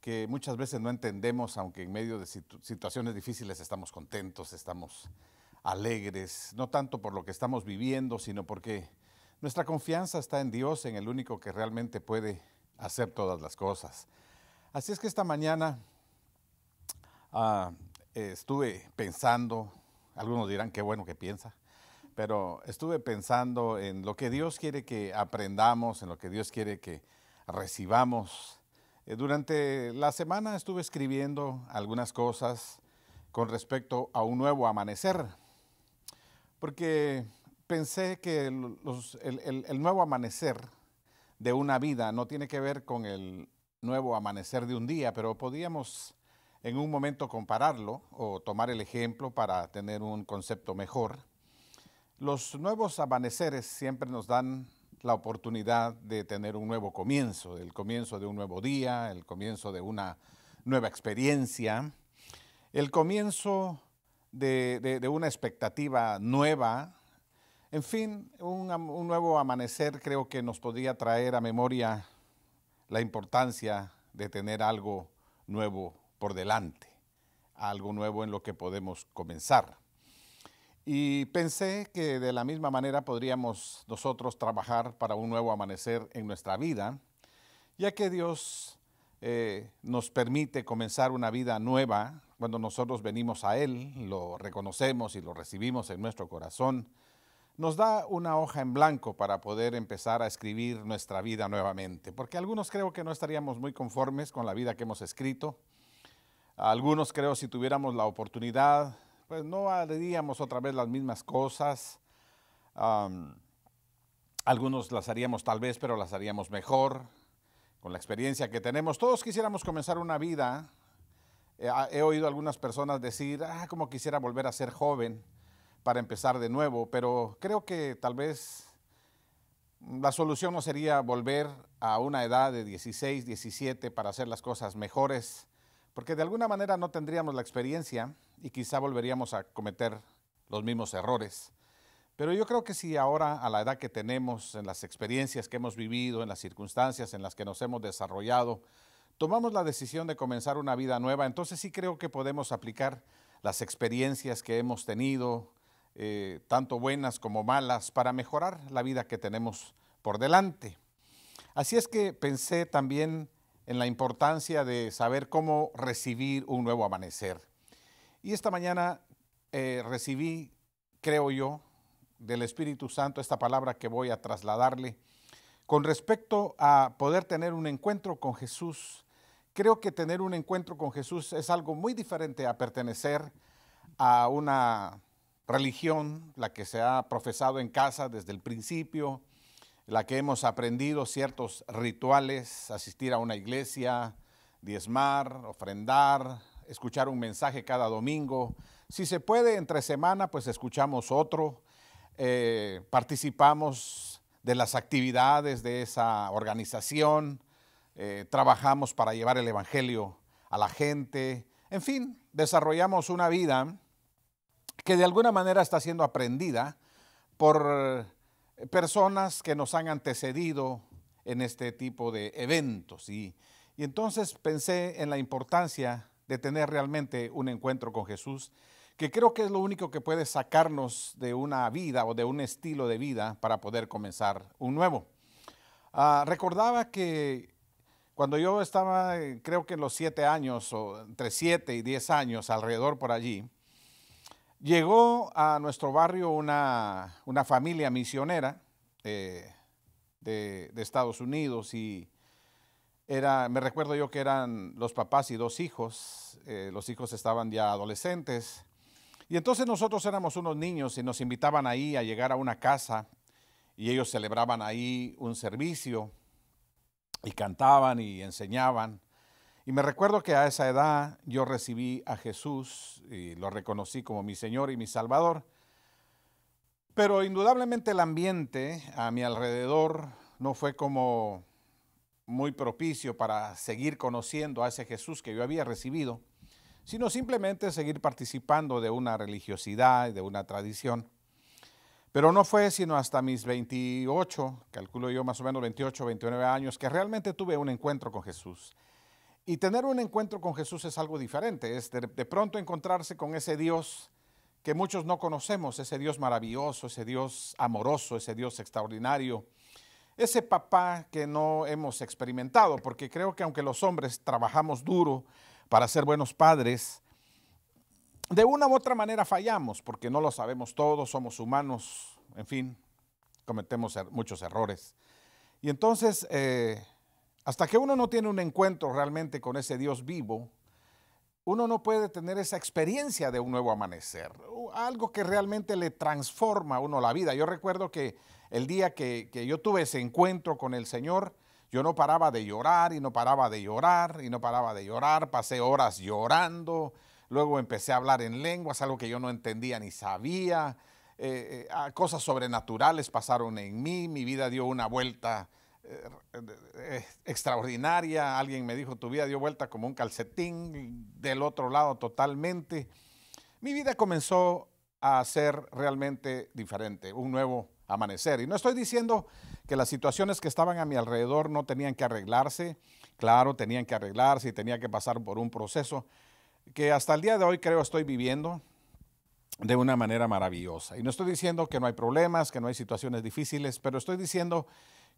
que muchas veces no entendemos, aunque en medio de situaciones difíciles estamos contentos, estamos alegres, no tanto por lo que estamos viviendo, sino porque nuestra confianza está en Dios, en el único que realmente puede hacer todas las cosas. Así es que esta mañana ah, estuve pensando, algunos dirán qué bueno que piensa, pero estuve pensando en lo que Dios quiere que aprendamos, en lo que Dios quiere que recibamos eh, durante la semana estuve escribiendo algunas cosas con respecto a un nuevo amanecer, porque pensé que el, nuevo amanecer de una vida no tiene que ver con el nuevo amanecer de un día, pero podíamos en un momento compararlo o tomar el ejemplo para tener un concepto mejor. Los nuevos amaneceres siempre nos dan la oportunidad de tener un nuevo comienzo, el comienzo de un nuevo día, el comienzo de una nueva experiencia, el comienzo de, una expectativa nueva. En fin, un, un nuevo amanecer creo que nos podría traer a memoria la importancia de tener algo nuevo por delante, algo nuevo en lo que podemos comenzar. Y pensé que de la misma manera podríamos nosotros trabajar para un nuevo amanecer en nuestra vida, ya que Dios eh, nos permite comenzar una vida nueva cuando nosotros venimos a Él, lo reconocemos y lo recibimos en nuestro corazón, nos da una hoja en blanco para poder empezar a escribir nuestra vida nuevamente, porque algunos creo que no estaríamos muy conformes con la vida que hemos escrito, algunos creo si tuviéramos la oportunidad pues no haríamos otra vez las mismas cosas. algunos las haríamos tal vez, pero las haríamos mejor, con la experiencia que tenemos. Todos quisiéramos comenzar una vida. Eh, ah, he oído algunas personas decir, ah, como quisiera volver a ser joven para empezar de nuevo, pero creo que tal vez la solución no sería volver a una edad de 16, 17 para hacer las cosas mejores porque de alguna manera no tendríamos la experiencia y quizá volveríamos a cometer los mismos errores. Pero yo creo que si ahora, a la edad que tenemos, en las experiencias que hemos vivido, en las circunstancias en las que nos hemos desarrollado, tomamos la decisión de comenzar una vida nueva, entonces sí creo que podemos aplicar las experiencias que hemos tenido, eh, tanto buenas como malas, para mejorar la vida que tenemos por delante. Así es que pensé también en la importancia de saber cómo recibir un nuevo amanecer. Y esta mañana eh, recibí, creo yo, del Espíritu Santo esta palabra que voy a trasladarle. Con respecto a poder tener un encuentro con Jesús, creo que tener un encuentro con Jesús es algo muy diferente a pertenecer a una religión, la que se ha profesado en casa desde el principio, la que hemos aprendido ciertos rituales, asistir a una iglesia, diezmar, ofrendar, escuchar un mensaje cada domingo. Si se puede, entre semana, pues escuchamos otro, eh, participamos de las actividades de esa organización, eh, trabajamos para llevar el Evangelio a la gente, en fin, desarrollamos una vida que de alguna manera está siendo aprendida por personas que nos han antecedido en este tipo de eventos. Y, entonces pensé en la importancia de tener realmente un encuentro con Jesús, que creo que es lo único que puede sacarnos de una vida o de un estilo de vida para poder comenzar un nuevo. Ah, recordaba que cuando yo estaba, eh, creo que en los siete años, o entre siete y diez años, alrededor por allí, Llegó a nuestro barrio una, familia misionera eh, de, Estados Unidos y era, me recuerdo yo que eran los papás y dos hijos, eh, los hijos estaban ya adolescentes. Y entonces nosotros éramos unos niños y nos invitaban ahí a llegar a una casa y ellos celebraban ahí un servicio y cantaban y enseñaban. Y me recuerdo que a esa edad yo recibí a Jesús y lo reconocí como mi Señor y mi Salvador. Pero indudablemente el ambiente a mi alrededor no fue como muy propicio para seguir conociendo a ese Jesús que yo había recibido, sino simplemente seguir participando de una religiosidad, de una tradición. Pero no fue sino hasta mis 28, calculo yo más o menos 28, 29 años, que realmente tuve un encuentro con Jesús. Y tener un encuentro con Jesús es algo diferente, es de, pronto encontrarse con ese Dios que muchos no conocemos, ese Dios maravilloso, ese Dios amoroso, ese Dios extraordinario, ese papá que no hemos experimentado, porque creo que aunque los hombres trabajamos duro para ser buenos padres, de una u otra manera fallamos, porque no lo sabemos todos, somos humanos, en fin, cometemos er-, muchos errores. Y entonces... Eh, hasta que uno no tiene un encuentro realmente con ese Dios vivo, uno no puede tener esa experiencia de un nuevo amanecer, algo que realmente le transforma a uno la vida. Yo recuerdo que el día que, yo tuve ese encuentro con el Señor, yo no paraba de llorar y no paraba de llorar y no paraba de llorar, pasé horas llorando, luego empecé a hablar en lenguas, algo que yo no entendía ni sabía, eh, eh, cosas sobrenaturales pasaron en mí, mi vida dio una vuelta eh, eh, extraordinaria. Alguien me dijo, tu vida dio vuelta como un calcetín, del otro lado totalmente. Mi vida comenzó a ser realmente diferente, un nuevo amanecer. Y no estoy diciendo que las situaciones que estaban a mi alrededor no tenían que arreglarse, claro, tenían que arreglarse y tenía que pasar por un proceso que hasta el día de hoy creo estoy viviendo de una manera maravillosa. Y no estoy diciendo que no hay problemas, que no hay situaciones difíciles, pero estoy diciendo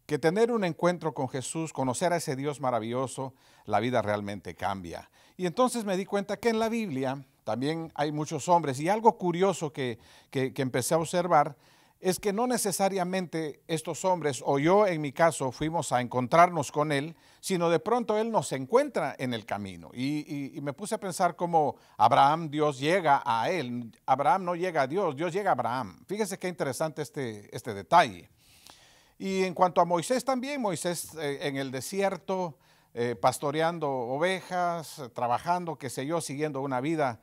que tener un encuentro con Jesús, conocer a ese Dios maravilloso, la vida realmente cambia. Y entonces me di cuenta que en la Biblia también hay muchos hombres. Y algo curioso que, empecé a observar es que no necesariamente estos hombres, o yo en mi caso, fuimos a encontrarnos con Él, sino de pronto Él nos encuentra en el camino. Y, me puse a pensar cómo Abraham, Dios llega a Él. Abraham no llega a Dios, Dios llega a Abraham. Fíjese qué interesante este, este detalle. Y en cuanto a Moisés también, Moisés eh, en el desierto, eh, pastoreando ovejas, trabajando, qué sé yo, siguiendo una vida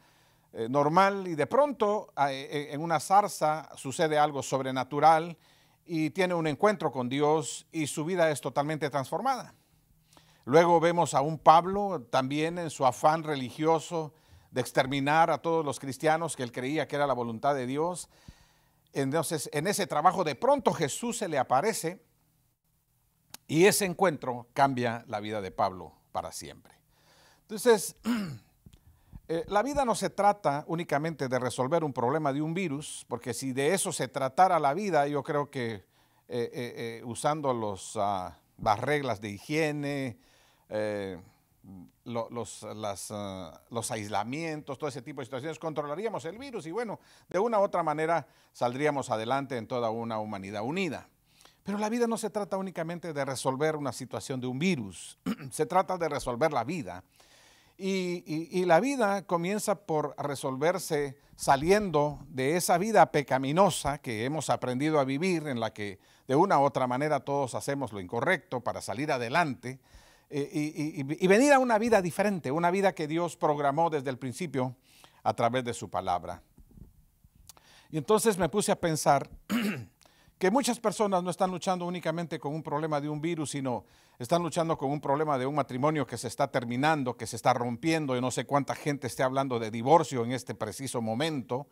eh, normal y de pronto en una zarza sucede algo sobrenatural y tiene un encuentro con Dios y su vida es totalmente transformada. Luego vemos a un Pablo también en su afán religioso de exterminar a todos los cristianos que él creía que era la voluntad de Dios. Entonces, en ese trabajo de pronto Jesús se le aparece y ese encuentro cambia la vida de Pablo para siempre. Entonces, eh, la vida no se trata únicamente de resolver un problema de un virus, porque si de eso se tratara la vida, yo creo que eh, eh, usando ah, las reglas de higiene, los, ah, los aislamientos, todo ese tipo de situaciones, controlaríamos el virus y bueno, de una u otra manera saldríamos adelante en toda una humanidad unida. Pero la vida no se trata únicamente de resolver una situación de un virus, se trata de resolver la vida. Y, y la vida comienza por resolverse saliendo de esa vida pecaminosa que hemos aprendido a vivir, en la que de una u otra manera todos hacemos lo incorrecto para salir adelante, y, venir a una vida diferente, una vida que Dios programó desde el principio a través de su palabra. Y entonces me puse a pensar que muchas personas no están luchando únicamente con un problema de un virus, sino están luchando con un problema de un matrimonio que se está terminando, que se está rompiendo, y no sé cuánta gente esté hablando de divorcio en este preciso momento.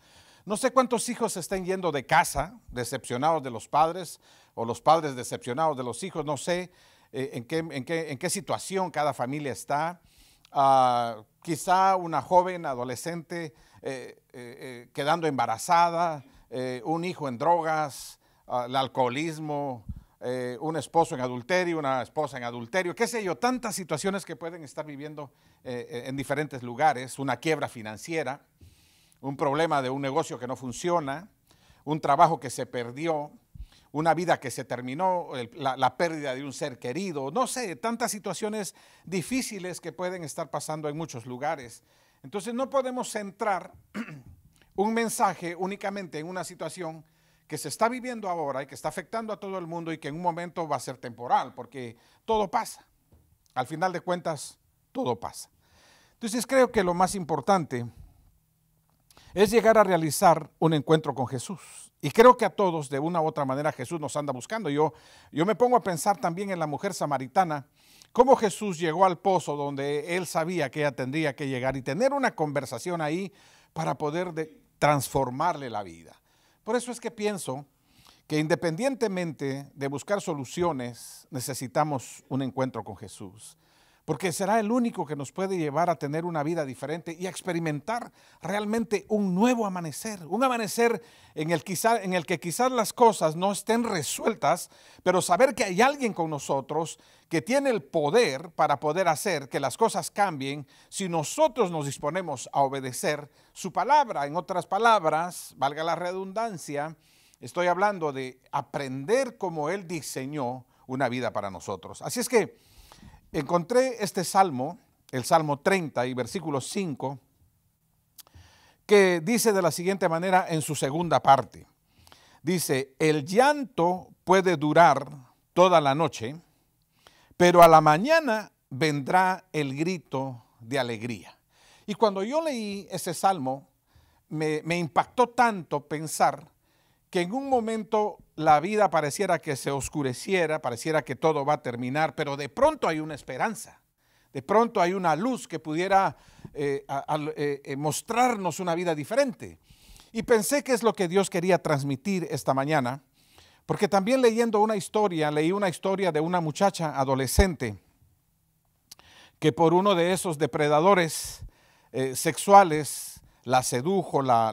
No sé cuántos hijos estén yendo de casa, decepcionados de los padres, o los padres decepcionados de los hijos, no sé eh, en qué, situación cada familia está. Ah, quizá una joven adolescente eh, eh, quedando embarazada, un hijo en drogas, ah, el alcoholismo, un esposo en adulterio, una esposa en adulterio, qué sé yo, tantas situaciones que pueden estar viviendo en diferentes lugares, una quiebra financiera, un problema de un negocio que no funciona, un trabajo que se perdió, una vida que se terminó, la, la, pérdida de un ser querido, no sé, tantas situaciones difíciles que pueden estar pasando en muchos lugares. Entonces no podemos centrar un mensaje únicamente en una situación que se está viviendo ahora y que está afectando a todo el mundo y que en un momento va a ser temporal, porque todo pasa. Al final de cuentas, todo pasa. Entonces creo que lo más importante es llegar a realizar un encuentro con Jesús y creo que a todos, de una u otra manera, Jesús nos anda buscando. Yo, yo me pongo a pensar también en la mujer samaritana, cómo Jesús llegó al pozo donde él sabía que ella tendría que llegar y tener una conversación ahí para poder transformarle la vida. Por eso es que pienso que independientemente de buscar soluciones, necesitamos un encuentro con Jesús porque será el único que nos puede llevar a tener una vida diferente y a experimentar realmente un nuevo amanecer, un amanecer en el, quizá, en el que quizás las cosas no estén resueltas, pero saber que hay alguien con nosotros que tiene el poder para poder hacer que las cosas cambien si nosotros nos disponemos a obedecer su palabra. En otras palabras, valga la redundancia, estoy hablando de aprender como Él diseñó una vida para nosotros. Así es que encontré este salmo, el Salmo 30 y versículo 5, que dice de la siguiente manera en su segunda parte. Dice, el llanto puede durar toda la noche, pero a la mañana vendrá el grito de alegría. Y cuando yo leí ese salmo, me, me impactó tanto pensar que en un momento la vida pareciera que se oscureciera, pareciera que todo va a terminar, pero de pronto hay una esperanza, de pronto hay una luz que pudiera eh, eh, eh, mostrarnos una vida diferente. Y pensé que es lo que Dios quería transmitir esta mañana, porque también leyendo una historia, leí una historia de una muchacha adolescente que por uno de esos depredadores sexuales la sedujo, la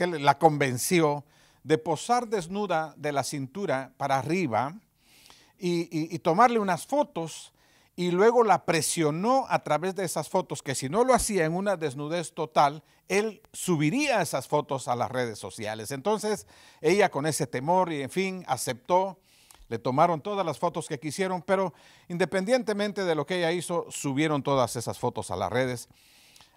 que la convenció de posar desnuda de la cintura para arriba y, y tomarle unas fotos y luego la presionó a través de esas fotos, que si no lo hacía en una desnudez total, él subiría esas fotos a las redes sociales. Entonces ella con ese temor y en fin aceptó, le tomaron todas las fotos que quisieron, pero independientemente de lo que ella hizo, subieron todas esas fotos a las redes.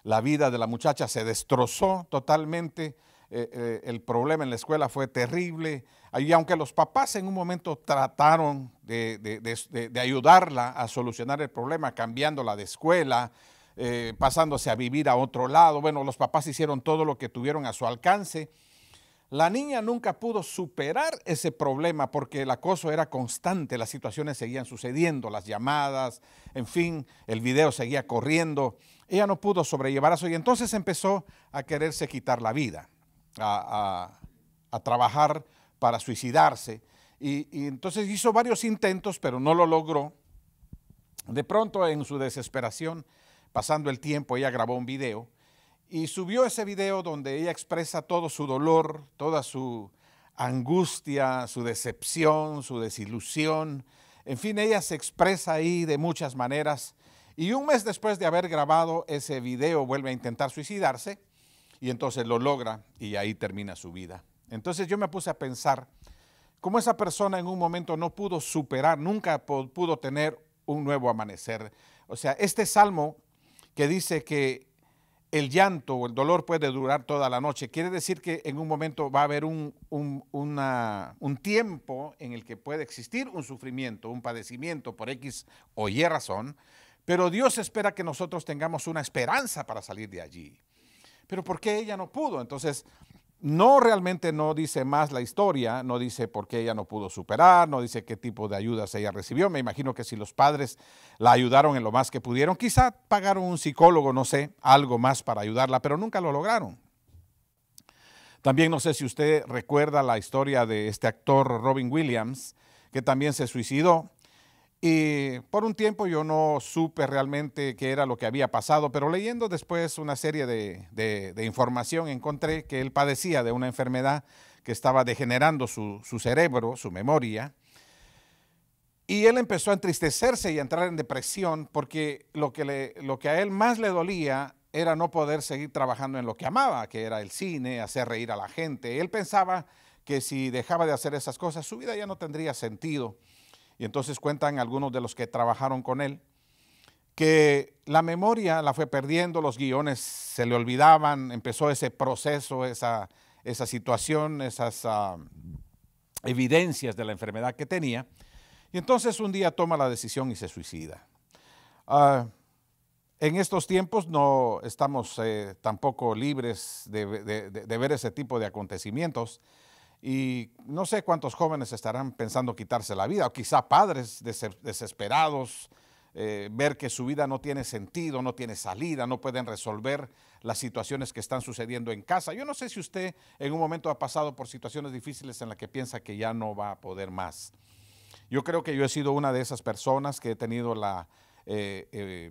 La vida de la muchacha se destrozó totalmente eh, eh, el problema en la escuela fue terrible. Y aunque los papás en un momento trataron de, ayudarla a solucionar el problema, cambiándola de escuela, eh, pasándose a vivir a otro lado, bueno, los papás hicieron todo lo que tuvieron a su alcance. La niña nunca pudo superar ese problema porque el acoso era constante, las situaciones seguían sucediendo, las llamadas, en fin, el video seguía corriendo. Ella no pudo sobrellevar eso y entonces empezó a quererse quitar la vida a, trabajar para suicidarse. Y, y, entonces hizo varios intentos, pero no lo logró. De pronto, en su desesperación, pasando el tiempo, ella grabó un video y subió ese video donde ella expresa todo su dolor, toda su angustia, su decepción, su desilusión. En fin, ella se expresa ahí de muchas maneras. Y un mes después de haber grabado ese video, vuelve a intentar suicidarse y entonces lo logra y ahí termina su vida. Entonces yo me puse a pensar cómo esa persona en un momento no pudo superar, nunca pudo tener un nuevo amanecer. O sea, este salmo que dice que el llanto o el dolor puede durar toda la noche, quiere decir que en un momento va a haber un, tiempo en el que puede existir un sufrimiento, un padecimiento por X o Y razón, pero Dios espera que nosotros tengamos una esperanza para salir de allí. Pero ¿por qué ella no pudo? Entonces, no realmente no dice más la historia, no dice por qué ella no pudo superar, no dice qué tipo de ayudas ella recibió. Me imagino que si los padres la ayudaron en lo más que pudieron, quizá pagaron un psicólogo, no sé, algo más para ayudarla, pero nunca lo lograron. También no sé si usted recuerda la historia de este actor Robin Williams, que también se suicidó y eh, por un tiempo yo no supe realmente qué era lo que había pasado, pero leyendo después una serie de, información encontré que él padecía de una enfermedad que estaba degenerando su, cerebro, su memoria. Y él empezó a entristecerse y a entrar en depresión porque lo que, lo que a él más le dolía era no poder seguir trabajando en lo que amaba, que era el cine, hacer reír a la gente. Él pensaba que si dejaba de hacer esas cosas, su vida ya no tendría sentido y entonces cuentan algunos de los que trabajaron con él, que la memoria la fue perdiendo, los guiones se le olvidaban, empezó ese proceso, esa, esa situación, esas ah, evidencias de la enfermedad que tenía, y entonces un día toma la decisión y se suicida. Ah, en estos tiempos no estamos eh, tampoco libres de, ver ese tipo de acontecimientos, y no sé cuántos jóvenes estarán pensando quitarse la vida, o quizá padres desesperados, eh, ver que su vida no tiene sentido, no tiene salida, no pueden resolver las situaciones que están sucediendo en casa. Yo no sé si usted en un momento ha pasado por situaciones difíciles en las que piensa que ya no va a poder más. Yo creo que yo he sido una de esas personas que he tenido la, eh, eh,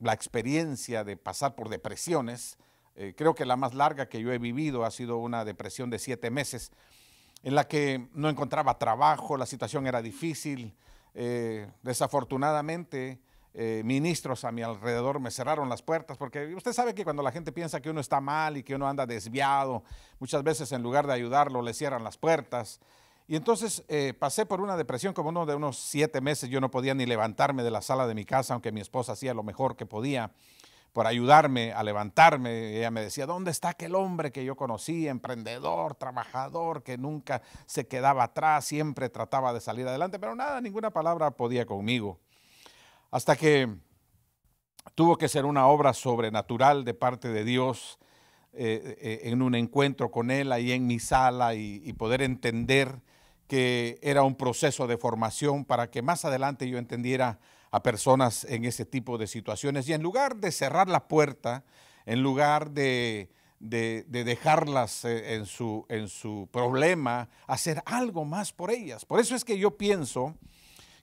la experiencia de pasar por depresiones eh, creo que la más larga que yo he vivido ha sido una depresión de siete meses, en la que no encontraba trabajo, la situación era difícil. Eh, desafortunadamente, eh, ministros a mi alrededor me cerraron las puertas, porque usted sabe que cuando la gente piensa que uno está mal y que uno anda desviado, muchas veces en lugar de ayudarlo le cierran las puertas. Y entonces pasé por una depresión como uno de unos siete meses, yo no podía ni levantarme de la sala de mi casa, aunque mi esposa hacía lo mejor que podía por ayudarme a levantarme. Ella me decía, ¿dónde está aquel hombre que yo conocí, emprendedor, trabajador, que nunca se quedaba atrás, siempre trataba de salir adelante, pero nada, ninguna palabra podía conmigo? Hasta que tuvo que ser una obra sobrenatural de parte de Dios eh, eh, eh, en un encuentro con él ahí en mi sala y poder entender que era un proceso de formación para que más adelante yo entendiera a personas en ese tipo de situaciones. Y en lugar de cerrar la puerta, en lugar de, dejarlas eh, en su, en su problema, hacer algo más por ellas. Por eso es que yo pienso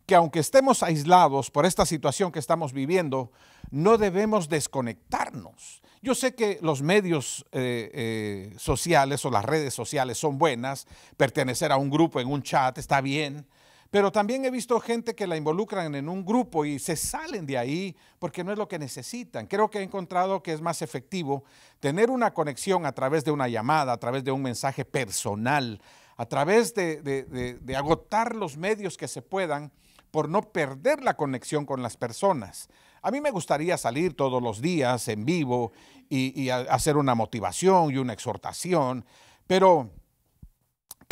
que aunque estemos aislados por esta situación que estamos viviendo, no debemos desconectarnos. Yo sé que los medios eh, eh, sociales o las redes sociales son buenas, pertenecer a un grupo en un chat está bien, pero también he visto gente que la involucran en un grupo y se salen de ahí porque no es lo que necesitan. Creo que he encontrado que es más efectivo tener una conexión a través de una llamada, a través de un mensaje personal, a través de, agotar los medios que se puedan por no perder la conexión con las personas. A mí me gustaría salir todos los días en vivo y hacer una motivación y una exhortación, pero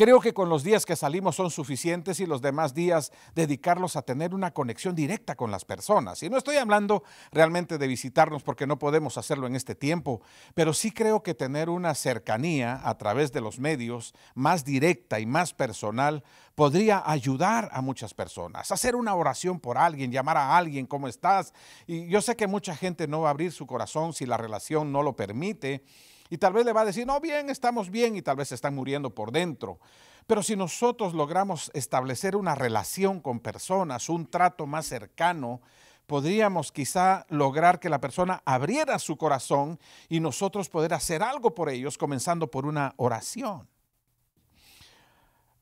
Creo que con los días que salimos son suficientes y los demás días dedicarlos a tener una conexión directa con las personas. Y no estoy hablando realmente de visitarnos porque no podemos hacerlo en este tiempo, pero sí creo que tener una cercanía a través de los medios más directa y más personal podría ayudar a muchas personas. Hacer una oración por alguien, llamar a alguien, ¿cómo estás? Y yo sé que mucha gente no va a abrir su corazón si la relación no lo permite y tal vez le va a decir, no, bien, estamos bien y tal vez se están muriendo por dentro. Pero si nosotros logramos establecer una relación con personas, un trato más cercano, podríamos quizá lograr que la persona abriera su corazón y nosotros poder hacer algo por ellos, comenzando por una oración.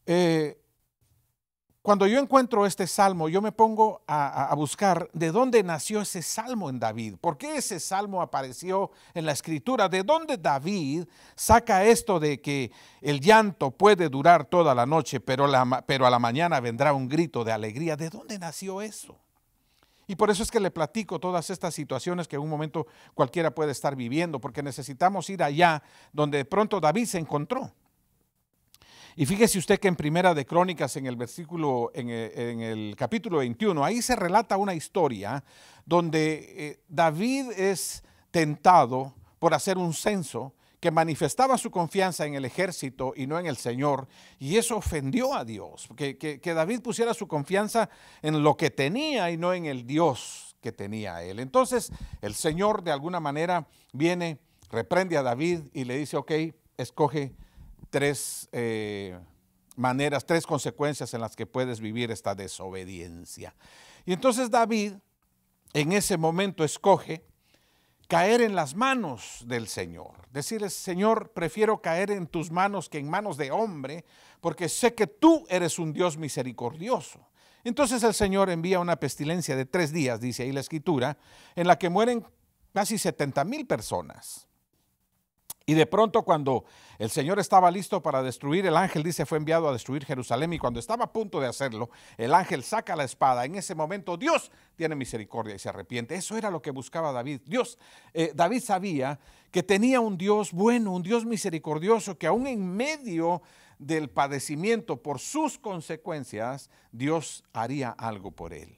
Eh, cuando yo encuentro este salmo, yo me pongo a, buscar de dónde nació ese salmo en David, por qué ese salmo apareció en la escritura, de dónde David saca esto de que el llanto puede durar toda la noche, pero, pero a la mañana vendrá un grito de alegría, ¿de dónde nació eso? Y por eso es que le platico todas estas situaciones que en un momento cualquiera puede estar viviendo, porque necesitamos ir allá donde de pronto David se encontró. Y fíjese usted que en Primera de Crónicas, en el versículo, en eh, el, capítulo 21, ahí se relata una historia donde eh, David es tentado por hacer un censo que manifestaba su confianza en el ejército y no en el Señor, y eso ofendió a Dios, que, que, David pusiera su confianza en lo que tenía y no en el Dios que tenía él. Entonces el Señor de alguna manera viene, reprende a David y le dice, ok, escoge tres eh, maneras, tres consecuencias en las que puedes vivir esta desobediencia. Y entonces David en ese momento escoge caer en las manos del Señor. Decirle Señor, prefiero caer en tus manos que en manos de hombre, porque sé que tú eres un Dios misericordioso. Entonces el Señor envía una pestilencia de tres días, dice ahí la escritura, en la que mueren casi 70 mil personas. Y de pronto cuando el Señor estaba listo para destruir, el ángel dice fue enviado a destruir Jerusalén y cuando estaba a punto de hacerlo, el ángel saca la espada. En ese momento Dios tiene misericordia y se arrepiente. Eso era lo que buscaba David. Dios, eh, David sabía que tenía un Dios bueno, un Dios misericordioso, que aún en medio del padecimiento por sus consecuencias, Dios haría algo por él.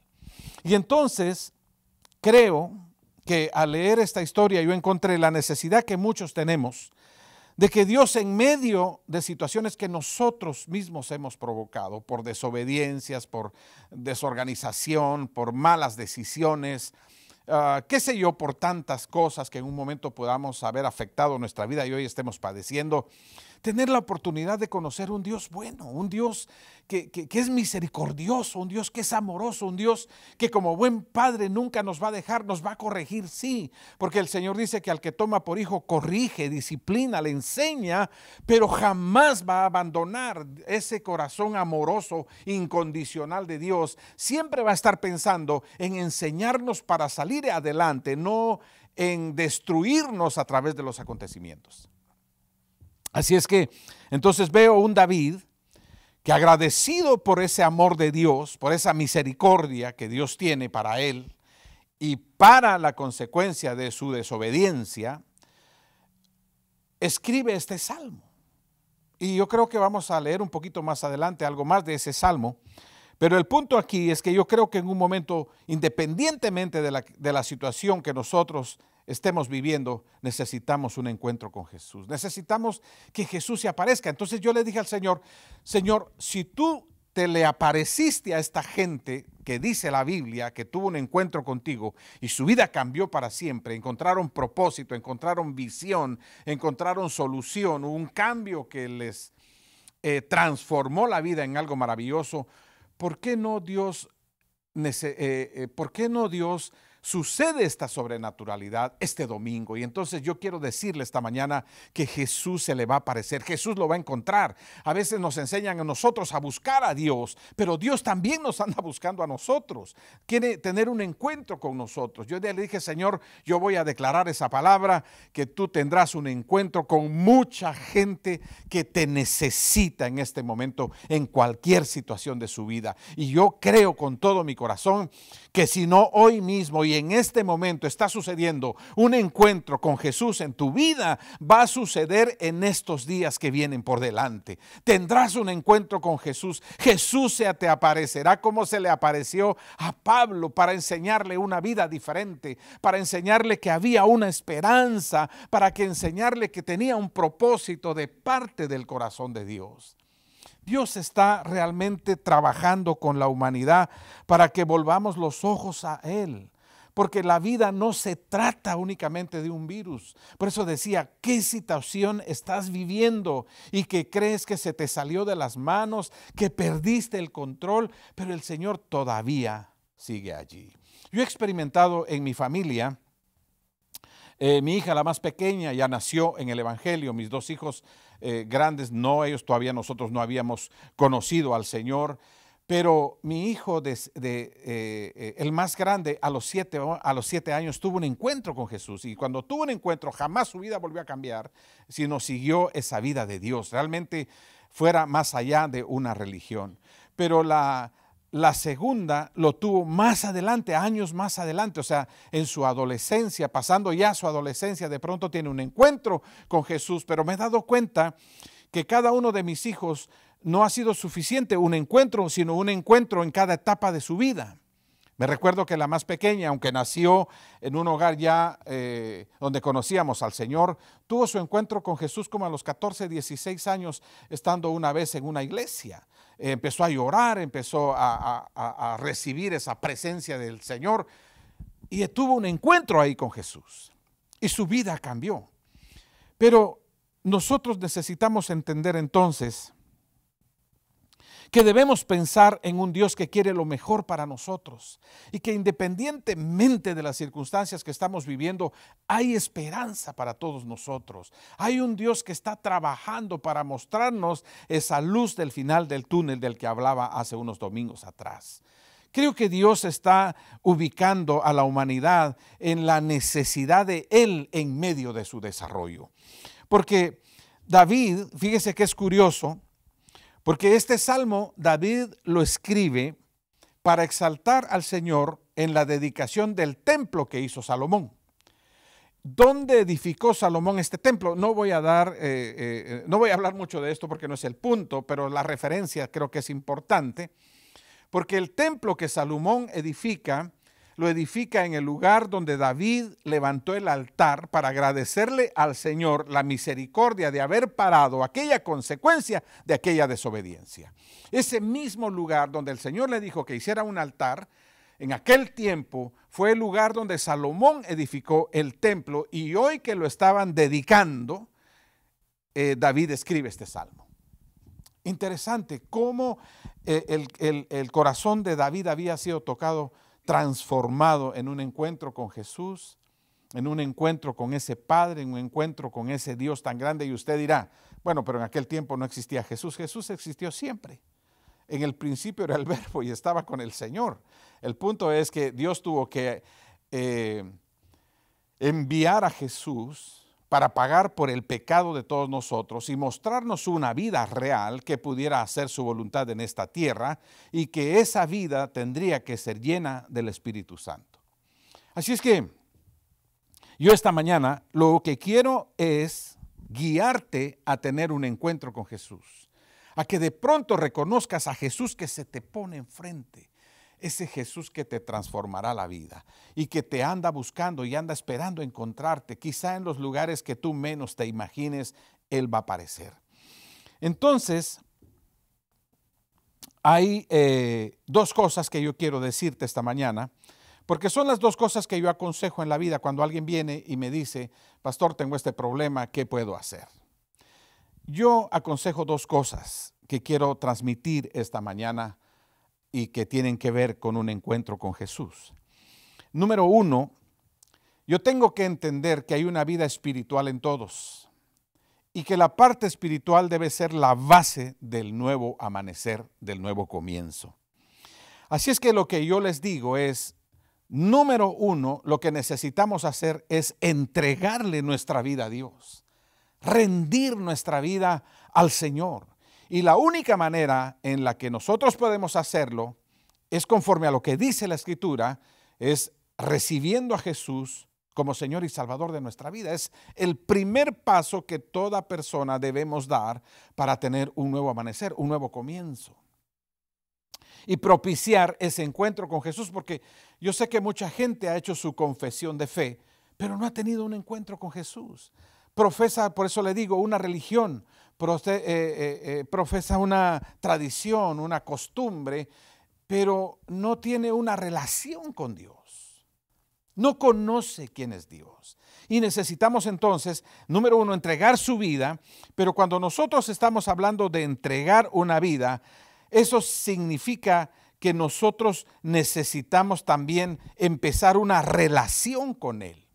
Y entonces creo que al leer esta historia yo encontré la necesidad que muchos tenemos de que Dios en medio de situaciones que nosotros mismos hemos provocado por desobediencias, por desorganización, por malas decisiones, ah, qué sé yo, por tantas cosas que en un momento podamos haber afectado nuestra vida y hoy estemos padeciendo, tener la oportunidad de conocer un Dios bueno, un Dios que, es misericordioso, un Dios que es amoroso, un Dios que como buen padre nunca nos va a dejar, nos va a corregir, sí, porque el Señor dice que al que toma por hijo corrige, disciplina, le enseña, pero jamás va a abandonar ese corazón amoroso, incondicional de Dios. Siempre va a estar pensando en enseñarnos para salir adelante, no en destruirnos a través de los acontecimientos. Así es que entonces veo un David que agradecido por ese amor de Dios, por esa misericordia que Dios tiene para él y para la consecuencia de su desobediencia, escribe este salmo. Y yo creo que vamos a leer un poquito más adelante algo más de ese salmo. Pero el punto aquí es que yo creo que en un momento, independientemente de la, de la situación que nosotros estemos viviendo, necesitamos un encuentro con Jesús. Necesitamos que Jesús se aparezca. Entonces yo le dije al Señor, Señor, si tú te le apareciste a esta gente que dice la Biblia, que tuvo un encuentro contigo y su vida cambió para siempre, encontraron propósito, encontraron visión, encontraron solución, un cambio que les eh, transformó la vida en algo maravilloso, ¿por qué no Dios, eh, eh, ¿por qué no Dios sucede esta sobrenaturalidad este domingo. Y entonces yo quiero decirle esta mañana que Jesús se le va a aparecer, Jesús lo va a encontrar. A veces nos enseñan a nosotros a buscar a Dios, pero Dios también nos anda buscando a nosotros. Quiere tener un encuentro con nosotros. Yo le dije, Señor, yo voy a declarar esa palabra, que tú tendrás un encuentro con mucha gente que te necesita en este momento, en cualquier situación de su vida. Y yo creo con todo mi corazón que si no hoy mismo y en este momento, está sucediendo un encuentro con Jesús en tu vida, va a suceder en estos días que vienen por delante. Tendrás un encuentro con Jesús. Jesús se te aparecerá como se le apareció a Pablo para enseñarle una vida diferente, para enseñarle que había una esperanza, para que enseñarle que tenía un propósito de parte del corazón de Dios. Dios está realmente trabajando con la humanidad para que volvamos los ojos a Él porque la vida no se trata únicamente de un virus. Por eso decía, ¿qué situación estás viviendo y que crees que se te salió de las manos, que perdiste el control, pero el Señor todavía sigue allí? Yo he experimentado en mi familia, eh, mi hija la más pequeña ya nació en el Evangelio, mis dos hijos eh, grandes, no, ellos todavía nosotros no habíamos conocido al Señor. Pero mi hijo, eh, eh, el más grande, a los, siete, a los años tuvo un encuentro con Jesús. Y cuando tuvo un encuentro, jamás su vida volvió a cambiar, sino siguió esa vida de Dios. Realmente fuera más allá de una religión. Pero la, la segunda lo tuvo más adelante, años más adelante, o sea, en su adolescencia, pasando ya su adolescencia, de pronto tiene un encuentro con Jesús. Pero me he dado cuenta que cada uno de mis hijos no ha sido suficiente un encuentro, sino un encuentro en cada etapa de su vida. Me recuerdo que la más pequeña, aunque nació en un hogar ya eh, donde conocíamos al Señor, tuvo su encuentro con Jesús como a los 14, 16 años, estando una vez en una iglesia. empezó a llorar, empezó a, a recibir esa presencia del Señor y tuvo un encuentro ahí con Jesús. Y su vida cambió. Pero nosotros necesitamos entender entonces que debemos pensar en un Dios que quiere lo mejor para nosotros y que independientemente de las circunstancias que estamos viviendo, hay esperanza para todos nosotros. Hay un Dios que está trabajando para mostrarnos esa luz del final del túnel del que hablaba hace unos domingos atrás. Creo que Dios está ubicando a la humanidad en la necesidad de Él en medio de su desarrollo. Porque David, fíjese que es curioso, porque este salmo David lo escribe para exaltar al Señor en la dedicación del templo que hizo Salomón. ¿Dónde edificó Salomón este templo? No voy a dar, eh, eh, eh, no voy a hablar mucho de esto porque no es el punto, pero la referencia creo que es importante, porque el templo que Salomón edifica lo edifica en el lugar donde David levantó el altar para agradecerle al Señor la misericordia de haber parado aquella consecuencia de aquella desobediencia. Ese mismo lugar donde el Señor le dijo que hiciera un altar, en aquel tiempo fue el lugar donde Salomón edificó el templo y hoy que lo estaban dedicando, eh, David escribe este salmo. Interesante cómo eh, el corazón de David había sido tocado transformado en un encuentro con Jesús, en un encuentro con ese Padre, en un encuentro con ese Dios tan grande. Y usted dirá, bueno, pero en aquel tiempo no existía Jesús. Jesús existió siempre. En el principio era el verbo y estaba con el Señor. El punto es que Dios tuvo que eh, enviar a Jesús para pagar por el pecado de todos nosotros y mostrarnos una vida real que pudiera hacer su voluntad en esta tierra y que esa vida tendría que ser llena del Espíritu Santo. Así es que yo esta mañana lo que quiero es guiarte a tener un encuentro con Jesús, a que de pronto reconozcas a Jesús que se te pone enfrente ese Jesús que te transformará la vida y que te anda buscando y anda esperando encontrarte, quizá en los lugares que tú menos te imagines, Él va a aparecer. Entonces, hay eh, dos cosas que yo quiero decirte esta mañana, porque son las dos cosas que yo aconsejo en la vida cuando alguien viene y me dice, pastor, tengo este problema, ¿qué puedo hacer? Yo aconsejo dos cosas que quiero transmitir esta mañana y que tienen que ver con un encuentro con Jesús. Número uno, yo tengo que entender que hay una vida espiritual en todos y que la parte espiritual debe ser la base del nuevo amanecer, del nuevo comienzo. Así es que lo que yo les digo es, número uno, lo que necesitamos hacer es entregarle nuestra vida a Dios, rendir nuestra vida al Señor. Y la única manera en la que nosotros podemos hacerlo es conforme a lo que dice la Escritura, es recibiendo a Jesús como Señor y Salvador de nuestra vida. Es el primer paso que toda persona debemos dar para tener un nuevo amanecer, un nuevo comienzo. Y propiciar ese encuentro con Jesús, porque yo sé que mucha gente ha hecho su confesión de fe, pero no ha tenido un encuentro con Jesús. Profesa, por eso le digo, una religión, eh, eh, eh, profesa una tradición, una costumbre, pero no tiene una relación con Dios. No conoce quién es Dios. Y necesitamos entonces, número uno, entregar su vida, pero cuando nosotros estamos hablando de entregar una vida, eso significa que nosotros necesitamos también empezar una relación con Él.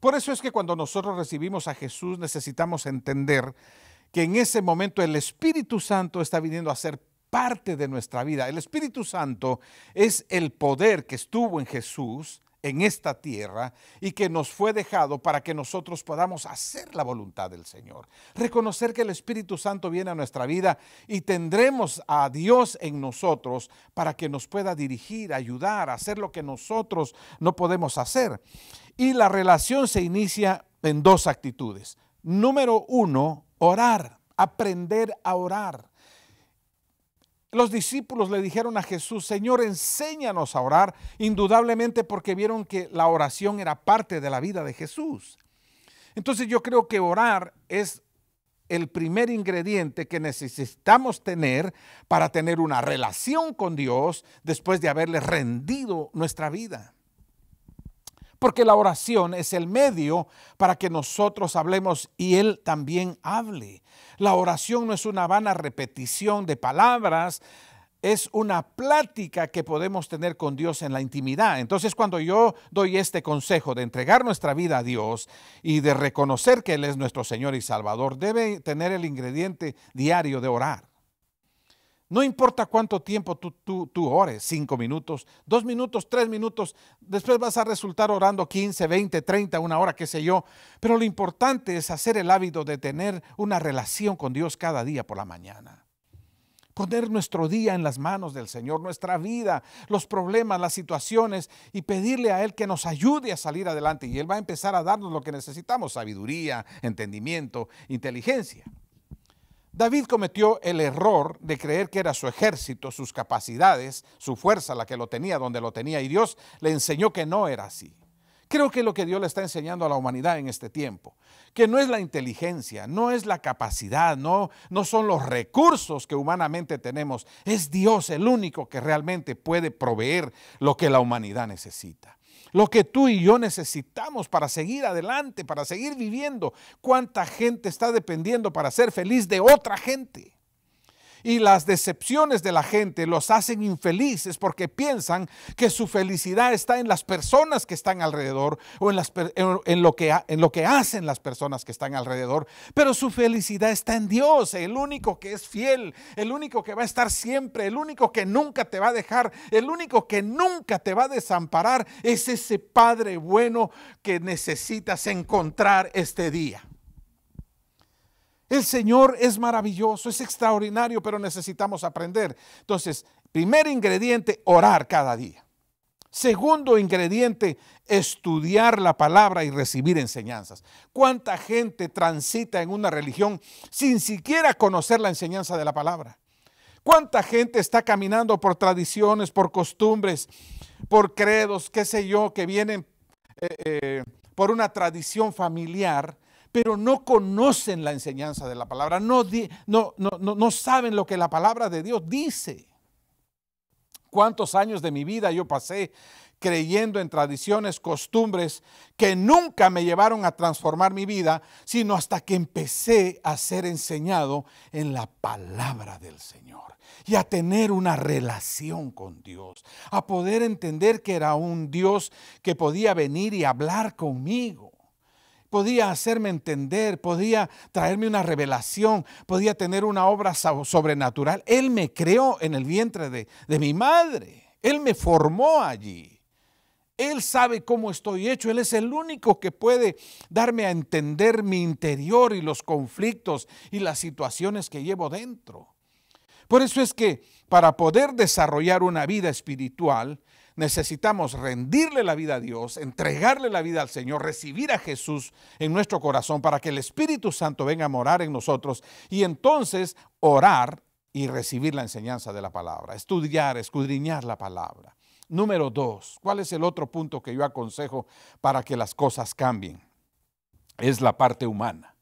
Por eso es que cuando nosotros recibimos a Jesús necesitamos entender que en ese momento el Espíritu Santo está viniendo a ser parte de nuestra vida. El Espíritu Santo es el poder que estuvo en Jesús en esta tierra y que nos fue dejado para que nosotros podamos hacer la voluntad del Señor. Reconocer que el Espíritu Santo viene a nuestra vida y tendremos a Dios en nosotros para que nos pueda dirigir, ayudar, hacer lo que nosotros no podemos hacer. Y la relación se inicia en dos actitudes. Número uno, orar, aprender a orar. Los discípulos le dijeron a Jesús, Señor, enséñanos a orar, indudablemente porque vieron que la oración era parte de la vida de Jesús. Entonces yo creo que orar es el primer ingrediente que necesitamos tener para tener una relación con Dios después de haberle rendido nuestra vida. Porque la oración es el medio para que nosotros hablemos y Él también hable. La oración no es una vana repetición de palabras, es una plática que podemos tener con Dios en la intimidad. Entonces cuando yo doy este consejo de entregar nuestra vida a Dios y de reconocer que Él es nuestro Señor y Salvador, debe tener el ingrediente diario de orar. No importa cuánto tiempo tú, ores, cinco minutos, dos minutos, tres minutos, después vas a resultar orando 15, 20, 30, una hora, qué sé yo. Pero lo importante es hacer el hábito de tener una relación con Dios cada día por la mañana. Poner nuestro día en las manos del Señor, nuestra vida, los problemas, las situaciones y pedirle a Él que nos ayude a salir adelante. Y Él va a empezar a darnos lo que necesitamos, sabiduría, entendimiento, inteligencia. David cometió el error de creer que era su ejército, sus capacidades, su fuerza la que lo tenía donde lo tenía y Dios le enseñó que no era así. Creo que lo que Dios le está enseñando a la humanidad en este tiempo, que no es la inteligencia, no es la capacidad, no, no son los recursos que humanamente tenemos, es Dios el único que realmente puede proveer lo que la humanidad necesita lo que tú y yo necesitamos para seguir adelante, para seguir viviendo. ¿Cuánta gente está dependiendo para ser feliz de otra gente? y las decepciones de la gente los hacen infelices porque piensan que su felicidad está en las personas que están alrededor o en, en lo que hacen las personas que están alrededor. Pero su felicidad está en Dios, el único que es fiel, el único que va a estar siempre, el único que nunca te va a dejar, el único que nunca te va a desamparar es ese Padre bueno que necesitas encontrar este día. El Señor es maravilloso, es extraordinario, pero necesitamos aprender. Entonces, primer ingrediente, orar cada día. Segundo ingrediente, estudiar la palabra y recibir enseñanzas. ¿Cuánta gente transita en una religión sin siquiera conocer la enseñanza de la palabra? ¿Cuánta gente está caminando por tradiciones, por costumbres, por credos, qué sé yo, que vienen eh, eh, por una tradición familiar pero no conocen la enseñanza de la palabra, no, no, no saben lo que la palabra de Dios dice. ¿Cuántos años de mi vida yo pasé creyendo en tradiciones, costumbres que nunca me llevaron a transformar mi vida, sino hasta que empecé a ser enseñado en la palabra del Señor y a tener una relación con Dios, a poder entender que era un Dios que podía venir y hablar conmigo podía hacerme entender, podía traerme una revelación, podía tener una obra sobrenatural. Él me creó en el vientre de, de mi madre, Él me formó allí. Él sabe cómo estoy hecho. Él es el único que puede darme a entender mi interior y los conflictos y las situaciones que llevo dentro. Por eso es que para poder desarrollar una vida espiritual necesitamos rendirle la vida a Dios, entregarle la vida al Señor, recibir a Jesús en nuestro corazón para que el Espíritu Santo venga a morar en nosotros y entonces orar y recibir la enseñanza de la palabra, estudiar, escudriñar la palabra. Número dos, ¿cuál es el otro punto que yo aconsejo para que las cosas cambien? Es la parte humana,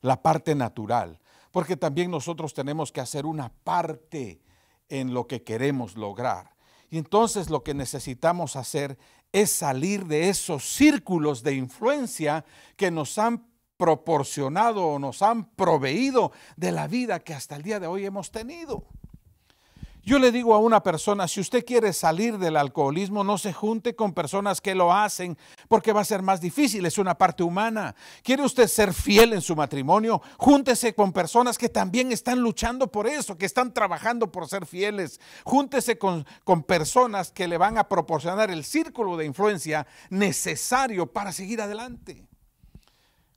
la parte natural, porque también nosotros tenemos que hacer una parte en lo que queremos lograr. Y entonces lo que necesitamos hacer es salir de esos círculos de influencia que nos han proporcionado o nos han proveído de la vida que hasta el día de hoy hemos tenido. Yo le digo a una persona, si usted quiere salir del alcoholismo, no se junte con personas que lo hacen, porque va a ser más difícil, es una parte humana. ¿Quiere usted ser fiel en su matrimonio? Júntese con personas que también están luchando por eso, que están trabajando por ser fieles. Júntese con, personas que le van a proporcionar el círculo de influencia necesario para seguir adelante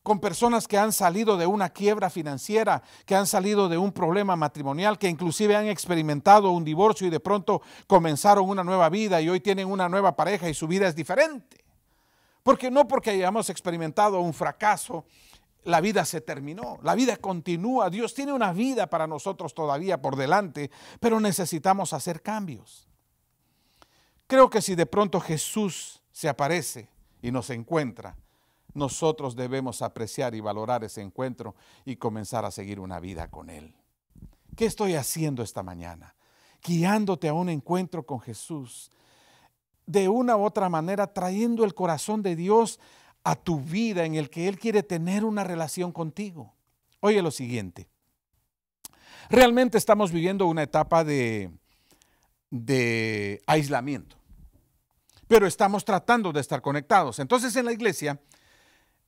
con personas que han salido de una quiebra financiera, que han salido de un problema matrimonial, que inclusive han experimentado un divorcio y de pronto comenzaron una nueva vida y hoy tienen una nueva pareja y su vida es diferente. Porque no porque hayamos experimentado un fracaso, la vida se terminó, la vida continúa, Dios tiene una vida para nosotros todavía por delante, pero necesitamos hacer cambios. Creo que si de pronto Jesús se aparece y nos encuentra, nosotros debemos apreciar y valorar ese encuentro y comenzar a seguir una vida con Él. ¿Qué estoy haciendo esta mañana? Guiándote a un encuentro con Jesús, de una u otra manera trayendo el corazón de Dios a tu vida en el que Él quiere tener una relación contigo. Oye lo siguiente, realmente estamos viviendo una etapa de, de aislamiento, pero estamos tratando de estar conectados. Entonces en la iglesia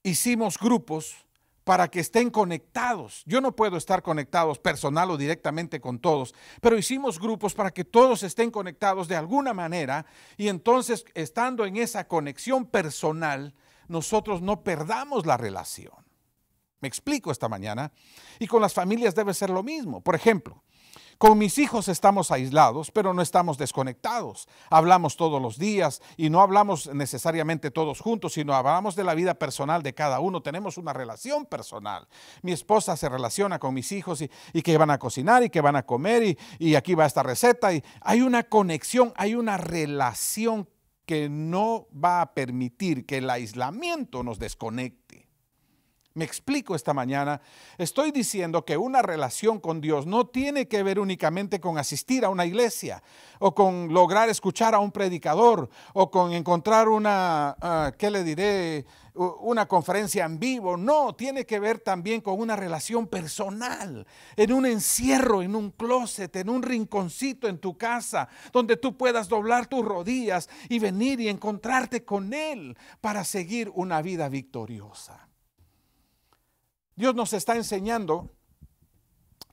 hicimos grupos para que estén conectados. Yo no puedo estar conectados personal o directamente con todos, pero hicimos grupos para que todos estén conectados de alguna manera y entonces estando en esa conexión personal, nosotros no perdamos la relación. Me explico esta mañana. Y con las familias debe ser lo mismo. Por ejemplo, con mis hijos estamos aislados, pero no estamos desconectados. Hablamos todos los días y no hablamos necesariamente todos juntos, sino hablamos de la vida personal de cada uno. Tenemos una relación personal. Mi esposa se relaciona con mis hijos y, que van a cocinar y que van a comer y, y aquí va esta receta. hay una conexión, hay una relación que no va a permitir que el aislamiento nos desconecte me explico esta mañana. Estoy diciendo que una relación con Dios no tiene que ver únicamente con asistir a una iglesia o con lograr escuchar a un predicador o con encontrar una, ah, ¿qué le diré? Una conferencia en vivo. No, tiene que ver también con una relación personal, en un encierro, en un closet, en un rinconcito en tu casa, donde tú puedas doblar tus rodillas y venir y encontrarte con Él para seguir una vida victoriosa. Dios nos está enseñando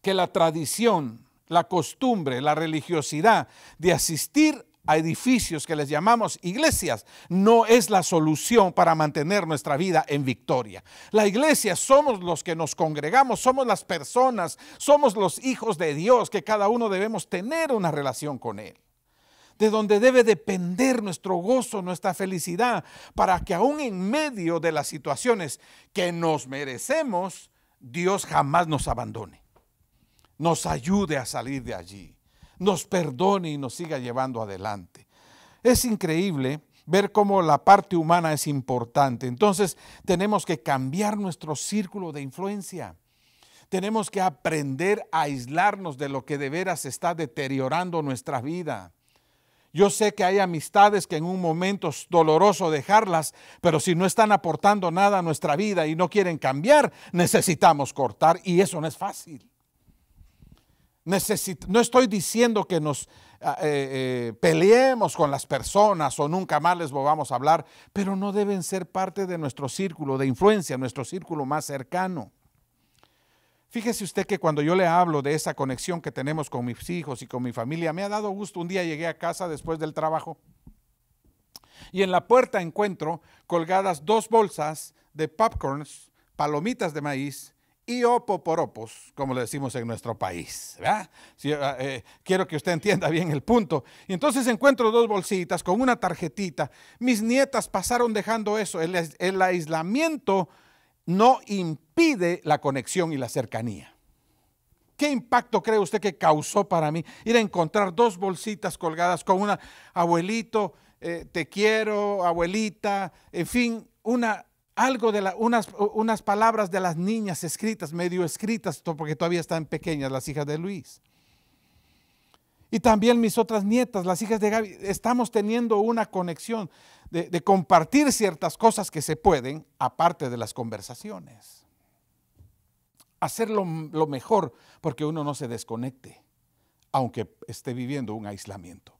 que la tradición, la costumbre, la religiosidad de asistir a edificios que les llamamos iglesias no es la solución para mantener nuestra vida en victoria. La iglesia somos los que nos congregamos, somos las personas, somos los hijos de Dios que cada uno debemos tener una relación con Él de donde debe depender nuestro gozo, nuestra felicidad, para que aún en medio de las situaciones que nos merecemos, Dios jamás nos abandone, nos ayude a salir de allí, nos perdone y nos siga llevando adelante. Es increíble ver cómo la parte humana es importante. Entonces tenemos que cambiar nuestro círculo de influencia. Tenemos que aprender a aislarnos de lo que de veras está deteriorando nuestra vida. Yo sé que hay amistades que en un momento es doloroso dejarlas, pero si no están aportando nada a nuestra vida y no quieren cambiar, necesitamos cortar y eso no es fácil. no estoy diciendo que nos ah, eh, eh, peleemos con las personas o nunca más les volvamos a hablar, pero no deben ser parte de nuestro círculo de influencia, nuestro círculo más cercano. Fíjese usted que cuando yo le hablo de esa conexión que tenemos con mis hijos y con mi familia, me ha dado gusto. Un día llegué a casa después del trabajo y en la puerta encuentro colgadas dos bolsas de popcorns, palomitas de maíz y opoporopos, como le decimos en nuestro país. Eh, eh, quiero que usted entienda bien el punto. Y entonces encuentro dos bolsitas con una tarjetita. Mis nietas pasaron dejando eso. el, el aislamiento no impide la conexión y la cercanía. ¿Qué impacto cree usted que causó para mí ir a encontrar dos bolsitas colgadas con una abuelito, eh, te quiero, abuelita, en fin, una algo de unas, unas palabras de las niñas escritas, medio escritas, porque todavía están pequeñas las hijas de Luis. Y también mis otras nietas, las hijas de Gaby, estamos teniendo una conexión de, compartir ciertas cosas que se pueden, aparte de las conversaciones. Hacerlo lo mejor porque uno no se desconecte, aunque esté viviendo un aislamiento.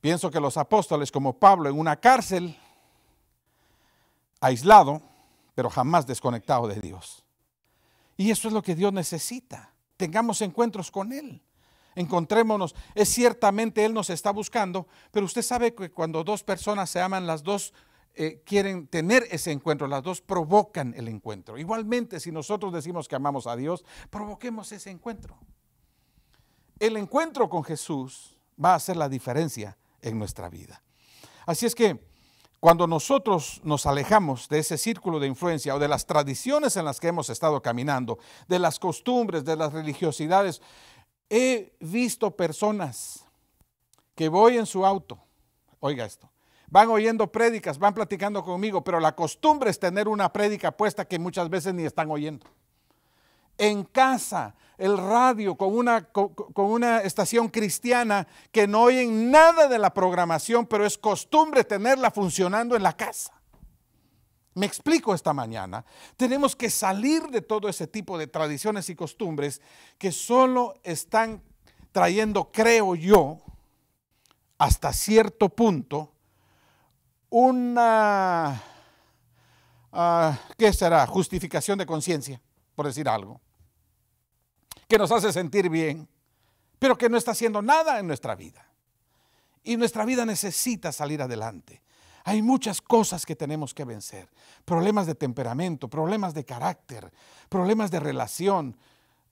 Pienso que los apóstoles como Pablo en una cárcel, aislado, pero jamás desconectado de Dios. Y eso es lo que Dios necesita. Tengamos encuentros con Él encontrémonos. Es ciertamente Él nos está buscando, pero usted sabe que cuando dos personas se aman, las dos eh, quieren tener ese encuentro, las dos provocan el encuentro. Igualmente, si nosotros decimos que amamos a Dios, provoquemos ese encuentro. El encuentro con Jesús va a hacer la diferencia en nuestra vida. Así es que cuando nosotros nos alejamos de ese círculo de influencia o de las tradiciones en las que hemos estado caminando, de las costumbres, de las religiosidades, He visto personas que voy en su auto, oiga esto, van oyendo prédicas, van platicando conmigo, pero la costumbre es tener una prédica puesta que muchas veces ni están oyendo. En casa, el radio con una, una estación cristiana que no oyen nada de la programación, pero es costumbre tenerla funcionando en la casa. Me explico esta mañana. Tenemos que salir de todo ese tipo de tradiciones y costumbres que solo están trayendo, creo yo, hasta cierto punto, una, ah, ¿qué será? Justificación de conciencia, por decir algo, que nos hace sentir bien, pero que no está haciendo nada en nuestra vida. Y nuestra vida necesita salir adelante. Hay muchas cosas que tenemos que vencer. Problemas de temperamento, problemas de carácter, problemas de relación.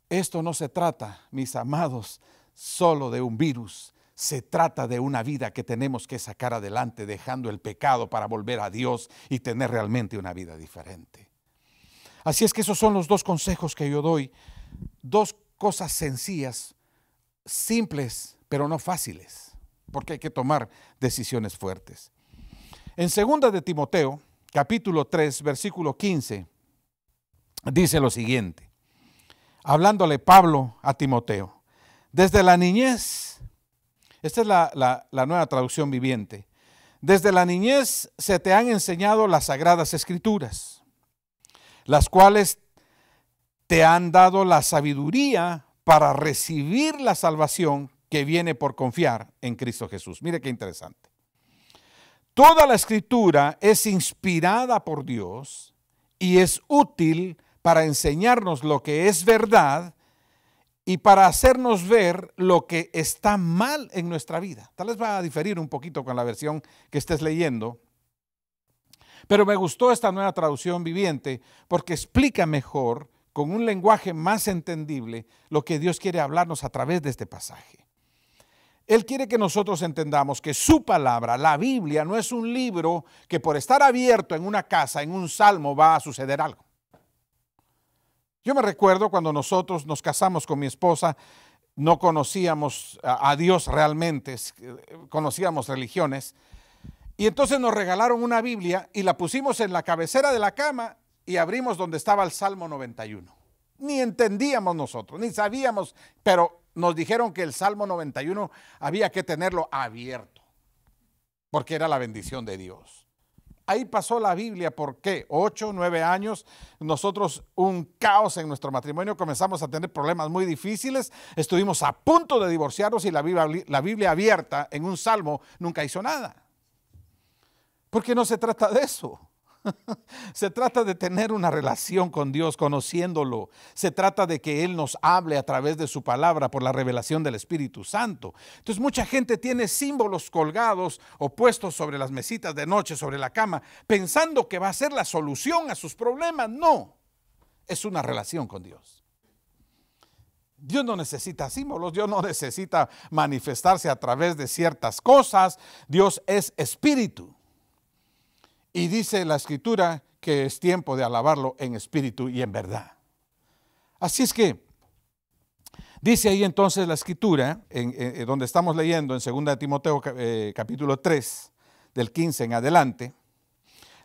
Esto no se trata, mis amados, solo de un virus. Se trata de una vida que tenemos que sacar adelante dejando el pecado para volver a Dios y tener realmente una vida diferente. Así es que esos son los dos consejos que yo doy. Dos cosas sencillas, simples, pero no fáciles, porque hay que tomar decisiones fuertes. En segunda de Timoteo, capítulo 3, versículo 15, dice lo siguiente, hablándole Pablo a Timoteo, desde la niñez, esta es la, la nueva traducción viviente, desde la niñez se te han enseñado las sagradas escrituras, las cuales te han dado la sabiduría para recibir la salvación que viene por confiar en Cristo Jesús. Mire qué interesante. Toda la escritura es inspirada por Dios y es útil para enseñarnos lo que es verdad y para hacernos ver lo que está mal en nuestra vida. Tal vez va a diferir un poquito con la versión que estés leyendo, pero me gustó esta nueva traducción viviente porque explica mejor, con un lenguaje más entendible, lo que Dios quiere hablarnos a través de este pasaje. Él quiere que nosotros entendamos que su palabra, la Biblia, no es un libro que por estar abierto en una casa, en un salmo, va a suceder algo. Yo me recuerdo cuando nosotros nos casamos con mi esposa, no conocíamos a, Dios realmente, conocíamos religiones, y entonces nos regalaron una Biblia y la pusimos en la cabecera de la cama y abrimos donde estaba el Salmo 91. Ni entendíamos nosotros, ni sabíamos, pero nos dijeron que el Salmo 91 había que tenerlo abierto, porque era la bendición de Dios. Ahí pasó la Biblia, ¿por qué? Ocho, nueve años, nosotros un caos en nuestro matrimonio, comenzamos a tener problemas muy difíciles, estuvimos a punto de divorciarnos y la Biblia, la Biblia abierta en un salmo nunca hizo nada. Porque no se trata de eso. Se trata de tener una relación con Dios, conociéndolo. Se trata de que Él nos hable a través de su palabra por la revelación del Espíritu Santo. Entonces mucha gente tiene símbolos colgados o puestos sobre las mesitas de noche, sobre la cama, pensando que va a ser la solución a sus problemas. No, es una relación con Dios. Dios no necesita símbolos, Dios no necesita manifestarse a través de ciertas cosas. Dios es espíritu. Y dice la escritura que es tiempo de alabarlo en espíritu y en verdad. Así es que dice ahí entonces la escritura, en, donde estamos leyendo en 2 Timoteo eh, capítulo 3, del 15 en adelante,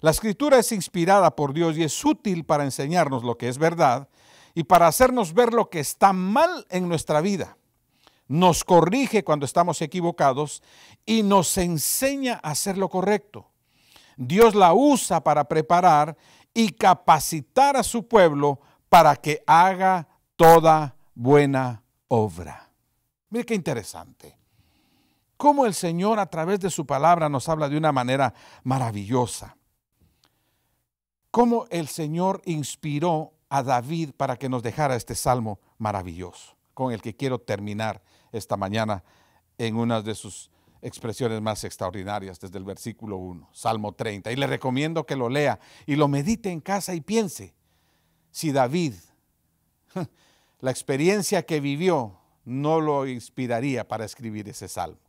la escritura es inspirada por Dios y es útil para enseñarnos lo que es verdad y para hacernos ver lo que está mal en nuestra vida. Nos corrige cuando estamos equivocados y nos enseña a hacer lo correcto. Dios la usa para preparar y capacitar a su pueblo para que haga toda buena obra. Mire qué interesante. Cómo el Señor a través de su palabra nos habla de una manera maravillosa. Cómo el Señor inspiró a David para que nos dejara este salmo maravilloso, con el que quiero terminar esta mañana en una de sus expresiones más extraordinarias desde el versículo 1, Salmo 30. Y le recomiendo que lo lea y lo medite en casa y piense si David, la experiencia que vivió, no lo inspiraría para escribir ese salmo.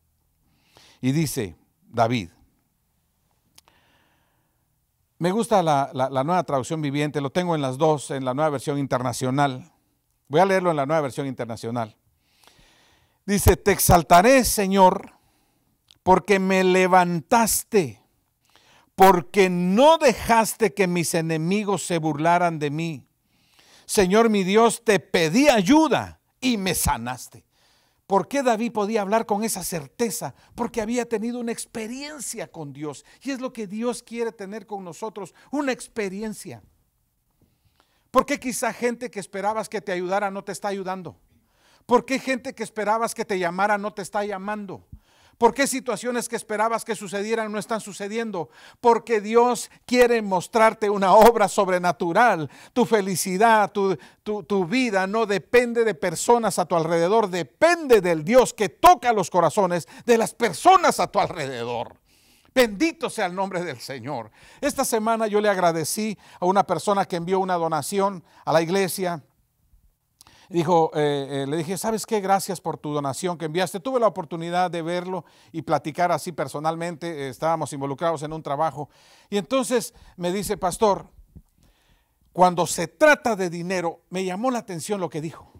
Y dice David, me gusta la, nueva traducción viviente, lo tengo en las dos, en la nueva versión internacional. Voy a leerlo en la nueva versión internacional. Dice, te exaltaré, Señor, porque me levantaste, porque no dejaste que mis enemigos se burlaran de mí. Señor mi Dios, te pedí ayuda y me sanaste. ¿Por qué David podía hablar con esa certeza? Porque había tenido una experiencia con Dios. Y es lo que Dios quiere tener con nosotros, una experiencia. ¿Por qué quizá gente que esperabas que te ayudara no te está ayudando? ¿Por qué gente que esperabas que te llamara no te está llamando? ¿Por qué situaciones que esperabas que sucedieran no están sucediendo? Porque Dios quiere mostrarte una obra sobrenatural. Tu felicidad, tu, tu, vida no depende de personas a tu alrededor, depende del Dios que toca los corazones de las personas a tu alrededor. Bendito sea el nombre del Señor. Esta semana yo le agradecí a una persona que envió una donación a la iglesia dijo, eh, eh, le dije, ¿sabes qué? Gracias por tu donación que enviaste. Tuve la oportunidad de verlo y platicar así personalmente. Eh, estábamos involucrados en un trabajo. Y entonces me dice, pastor, cuando se trata de dinero, me llamó la atención lo que dijo.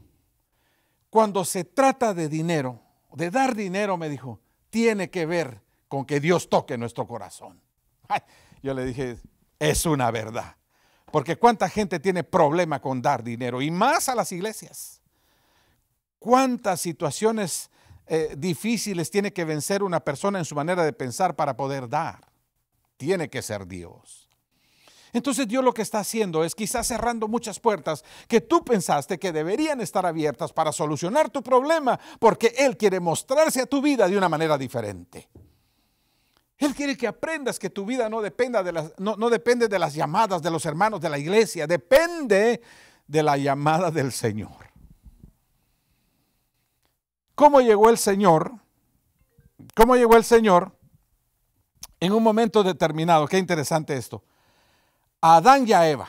Cuando se trata de dinero, de dar dinero, me dijo, tiene que ver con que Dios toque nuestro corazón. yo le dije, es una verdad. Porque cuánta gente tiene problema con dar dinero y más a las iglesias. Cuántas situaciones eh, difíciles tiene que vencer una persona en su manera de pensar para poder dar. Tiene que ser Dios. Entonces Dios lo que está haciendo es quizás cerrando muchas puertas que tú pensaste que deberían estar abiertas para solucionar tu problema, porque Él quiere mostrarse a tu vida de una manera diferente. Él quiere que aprendas que tu vida no, dependa de las, no, depende de las llamadas de los hermanos de la iglesia, depende de la llamada del Señor. ¿Cómo llegó el Señor? ¿Cómo llegó el Señor? En un momento determinado, qué interesante esto. Adán y a Eva.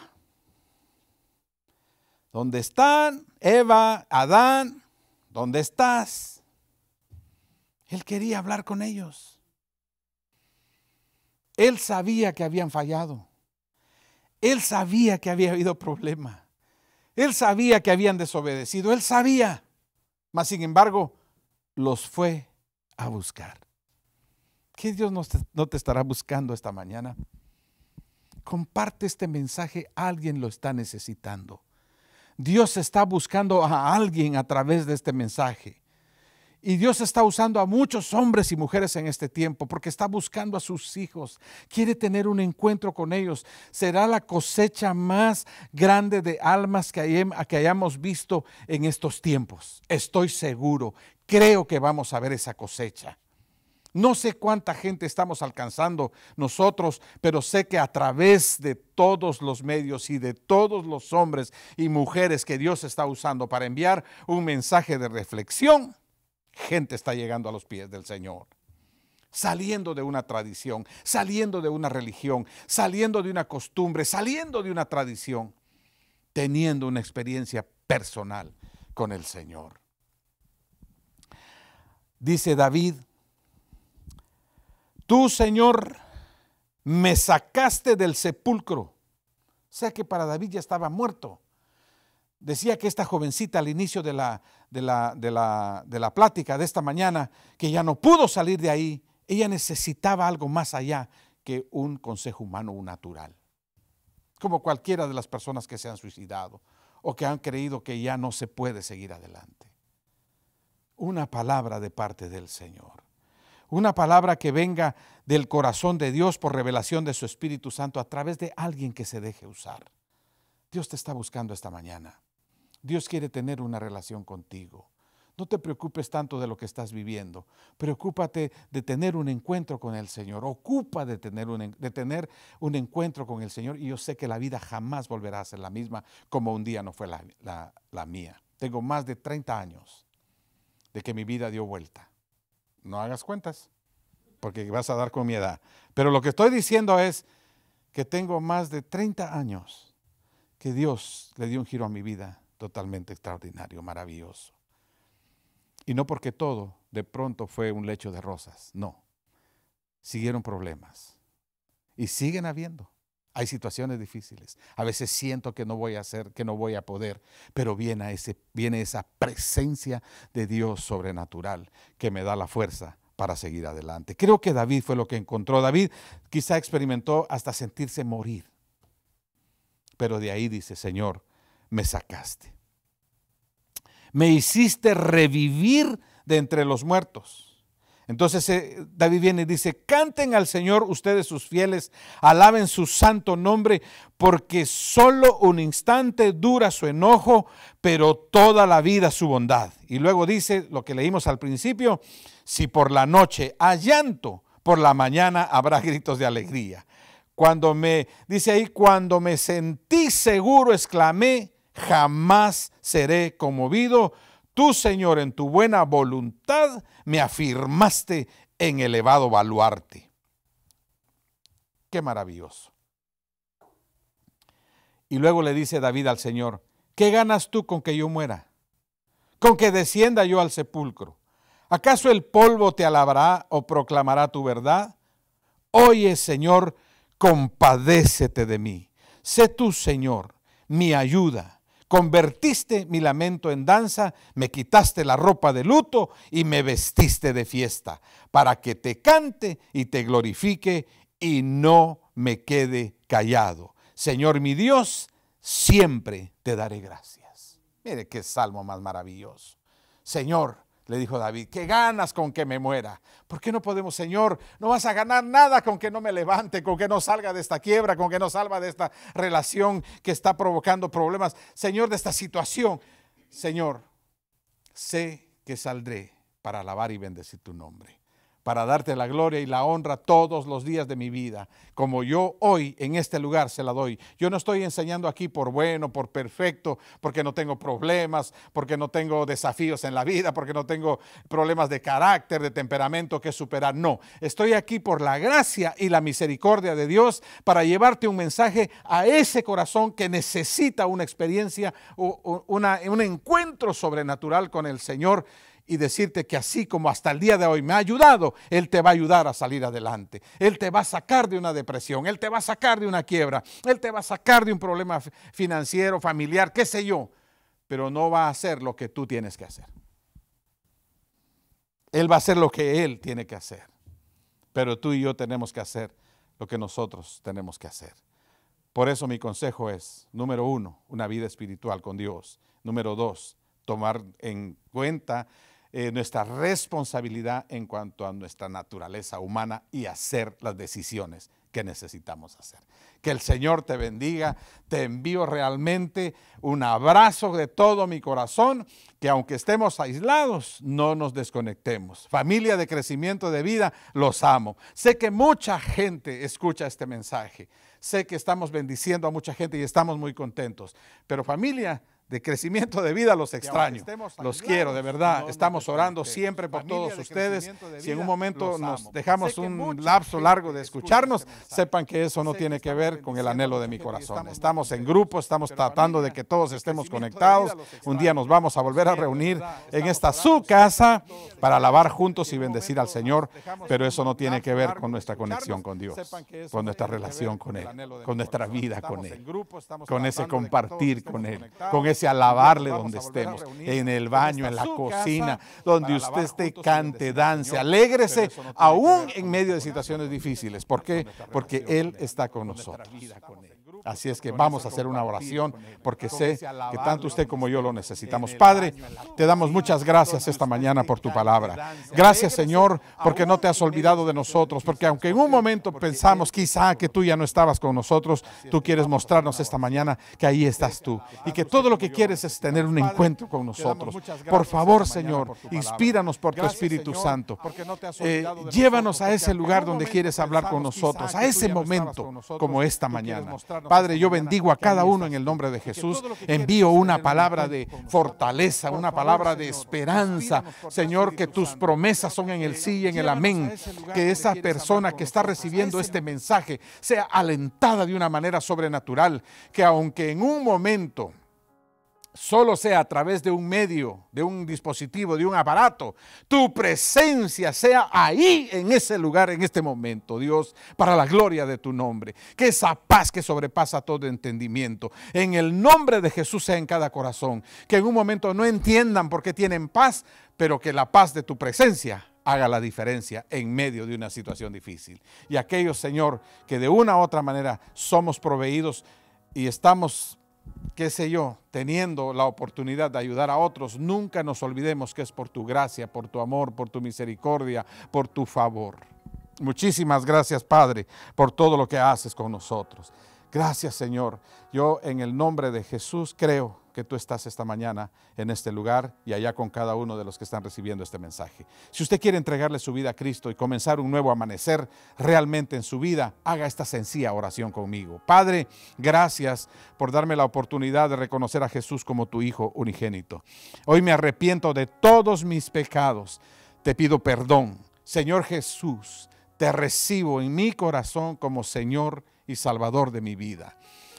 ¿Dónde están? Eva, Adán, ¿dónde estás? Él quería hablar con ellos. Él sabía que habían fallado. Él sabía que había habido problema. Él sabía que habían desobedecido. Él sabía. Mas, sin embargo, los fue a buscar. ¿Qué Dios no te estará buscando esta mañana? Comparte este mensaje. Alguien lo está necesitando. Dios está buscando a alguien a través de este mensaje. Y Dios está usando a muchos hombres y mujeres en este tiempo porque está buscando a sus hijos, quiere tener un encuentro con ellos. Será la cosecha más grande de almas que, hayamos visto en estos tiempos. Estoy seguro, creo que vamos a ver esa cosecha. No sé cuánta gente estamos alcanzando nosotros, pero sé que a través de todos los medios y de todos los hombres y mujeres que Dios está usando para enviar un mensaje de reflexión, gente está llegando a los pies del Señor. Saliendo de una tradición, saliendo de una religión, saliendo de una costumbre, saliendo de una tradición, teniendo una experiencia personal con el Señor. Dice David, tú Señor me sacaste del sepulcro. O sea que para David ya estaba muerto. Decía que esta jovencita al inicio de la, de, la, plática de esta mañana, que ya no pudo salir de ahí, ella necesitaba algo más allá que un consejo humano o natural. Como cualquiera de las personas que se han suicidado o que han creído que ya no se puede seguir adelante. Una palabra de parte del Señor. Una palabra que venga del corazón de Dios por revelación de su Espíritu Santo a través de alguien que se deje usar. Dios te está buscando esta mañana. Dios quiere tener una relación contigo. No te preocupes tanto de lo que estás viviendo. Preocúpate de tener un encuentro con el Señor. Ocupa de tener, un, de tener un encuentro con el Señor. Y yo sé que la vida jamás volverá a ser la misma como un día no fue la, la mía. Tengo más de 30 años de que mi vida dio vuelta. No hagas cuentas, porque vas a dar con mi edad. Pero lo que estoy diciendo es que tengo más de 30 años que Dios le dio un giro a mi vida totalmente extraordinario, maravilloso. Y no porque todo de pronto fue un lecho de rosas, no. Siguieron problemas. Y siguen habiendo. Hay situaciones difíciles. A veces siento que no voy a hacer, que no voy a poder, pero viene, a ese, viene esa presencia de Dios sobrenatural que me da la fuerza para seguir adelante. Creo que David fue lo que encontró. David quizá experimentó hasta sentirse morir. Pero de ahí dice, Señor, me sacaste. Me hiciste revivir de entre los muertos. Entonces eh, David viene y dice, canten al Señor ustedes sus fieles, alaben su santo nombre, porque solo un instante dura su enojo, pero toda la vida su bondad. Y luego dice lo que leímos al principio, si por la noche hay llanto, por la mañana habrá gritos de alegría. Cuando me, dice ahí, cuando me sentí seguro, exclamé, jamás seré conmovido. Tú, Señor, en tu buena voluntad me afirmaste en elevado baluarte. Qué maravilloso. Y luego le dice David al Señor, ¿qué ganas tú con que yo muera? Con que descienda yo al sepulcro. ¿Acaso el polvo te alabará o proclamará tu verdad? Oye, Señor, compadécete de mí. Sé tú, Señor, mi ayuda Convertiste mi lamento en danza, me quitaste la ropa de luto y me vestiste de fiesta, para que te cante y te glorifique y no me quede callado. Señor mi Dios, siempre te daré gracias. Mire qué salmo más maravilloso. Señor, le dijo David, ¿qué ganas con que me muera? ¿Por qué no podemos, Señor? No vas a ganar nada con que no me levante, con que no salga de esta quiebra, con que no salga de esta relación que está provocando problemas. Señor, de esta situación. Señor, sé que saldré para alabar y bendecir tu nombre para darte la gloria y la honra todos los días de mi vida, como yo hoy en este lugar se la doy. Yo no estoy enseñando aquí por bueno, por perfecto, porque no tengo problemas, porque no tengo desafíos en la vida, porque no tengo problemas de carácter, de temperamento que superar. No, estoy aquí por la gracia y la misericordia de Dios para llevarte un mensaje a ese corazón que necesita una experiencia, un encuentro sobrenatural con el Señor y decirte que así como hasta el día de hoy me ha ayudado, Él te va a ayudar a salir adelante. Él te va a sacar de una depresión, Él te va a sacar de una quiebra, Él te va a sacar de un problema financiero, familiar, qué sé yo, pero no va a hacer lo que tú tienes que hacer. Él va a hacer lo que Él tiene que hacer, pero tú y yo tenemos que hacer lo que nosotros tenemos que hacer. Por eso mi consejo es, número uno, una vida espiritual con Dios. Número dos, tomar en cuenta eh, nuestra responsabilidad en cuanto a nuestra naturaleza humana y hacer las decisiones que necesitamos hacer. Que el Señor te bendiga, te envío realmente un abrazo de todo mi corazón, que aunque estemos aislados, no nos desconectemos. Familia de crecimiento de vida, los amo. Sé que mucha gente escucha este mensaje, sé que estamos bendiciendo a mucha gente y estamos muy contentos, pero familia, de crecimiento de vida los extraño. Los quiero, de verdad. Estamos orando este, siempre por todos ustedes. Si en un momento nos dejamos un lapso largo de este escucharnos, sepan que eso no tiene que ver con el anhelo de mi corazón. Estamos en grupo, estamos tratando de que todos estemos conectados. Un día nos vamos a volver a reunir en esta su casa para alabar juntos y este bendecir al Señor, pero eso no tiene que ver con nuestra conexión con Dios, con nuestra relación con Él, con nuestra vida con Él, con ese compartir con Él, con a alabarle donde estemos, en el baño, en la cocina, donde usted esté, cante, dance, alégrese, aún en medio de situaciones difíciles. ¿Por qué? Porque Él está con nosotros. Así es que vamos a hacer una oración porque sé que tanto usted como yo lo necesitamos. Padre, te damos muchas gracias esta mañana por tu palabra. Gracias Señor porque no te has olvidado de nosotros, porque aunque en un momento pensamos quizá que tú ya no estabas con nosotros, tú quieres mostrarnos esta mañana que ahí estás tú y que todo lo que quieres es tener un encuentro con nosotros. Por favor Señor, inspíranos por tu Espíritu Santo. Eh, llévanos a ese lugar donde quieres hablar con nosotros, a ese momento como esta mañana. Padre, yo bendigo a cada uno en el nombre de Jesús. Envío una palabra de fortaleza, una palabra de esperanza. Señor, que tus promesas son en el sí y en el amén. Que esa persona que está recibiendo este mensaje sea alentada de una manera sobrenatural. Que aunque en un momento solo sea a través de un medio, de un dispositivo, de un aparato. Tu presencia sea ahí, en ese lugar, en este momento, Dios, para la gloria de tu nombre. Que esa paz que sobrepasa todo entendimiento, en el nombre de Jesús sea en cada corazón. Que en un momento no entiendan por qué tienen paz, pero que la paz de tu presencia haga la diferencia en medio de una situación difícil. Y aquellos, Señor, que de una u otra manera somos proveídos y estamos qué sé yo, teniendo la oportunidad de ayudar a otros, nunca nos olvidemos que es por tu gracia, por tu amor, por tu misericordia, por tu favor. Muchísimas gracias, Padre, por todo lo que haces con nosotros. Gracias, Señor. Yo en el nombre de Jesús creo que tú estás esta mañana en este lugar y allá con cada uno de los que están recibiendo este mensaje. Si usted quiere entregarle su vida a Cristo y comenzar un nuevo amanecer realmente en su vida, haga esta sencilla oración conmigo. Padre, gracias por darme la oportunidad de reconocer a Jesús como tu Hijo unigénito. Hoy me arrepiento de todos mis pecados. Te pido perdón. Señor Jesús, te recibo en mi corazón como Señor y Salvador de mi vida.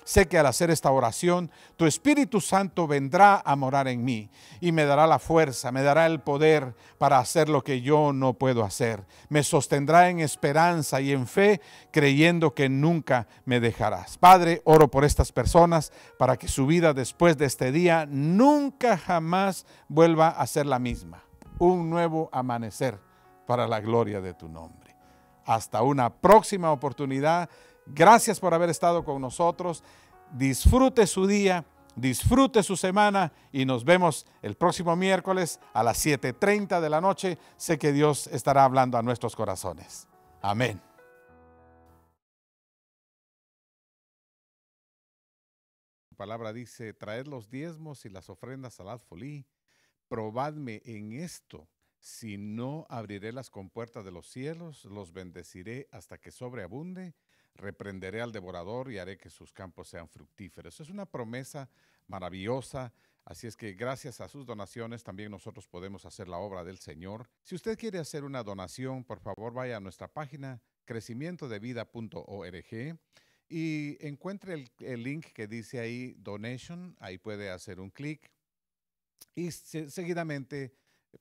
Sé que al hacer esta oración, tu Espíritu Santo vendrá a morar en mí y me dará la fuerza, me dará el poder para hacer lo que yo no puedo hacer. Me sostendrá en esperanza y en fe, creyendo que nunca me dejarás. Padre, oro por estas personas para que su vida después de este día nunca jamás vuelva a ser la misma. Un nuevo amanecer para la gloria de tu nombre. Hasta una próxima oportunidad Gracias por haber estado con nosotros. Disfrute su día, disfrute su semana y nos vemos el próximo miércoles a las 7.30 de la noche. Sé que Dios estará hablando a nuestros corazones. Amén. La palabra dice, traed los diezmos y las ofrendas al alfolí, probadme en esto, si no abriré las compuertas de los cielos, los bendeciré hasta que sobreabunde reprenderé al devorador y haré que sus campos sean fructíferos. Es una promesa maravillosa, así es que gracias a sus donaciones también nosotros podemos hacer la obra del Señor. Si usted quiere hacer una donación, por favor vaya a nuestra página crecimientodevida.org y encuentre el, link que dice ahí donation, ahí puede hacer un clic y seguidamente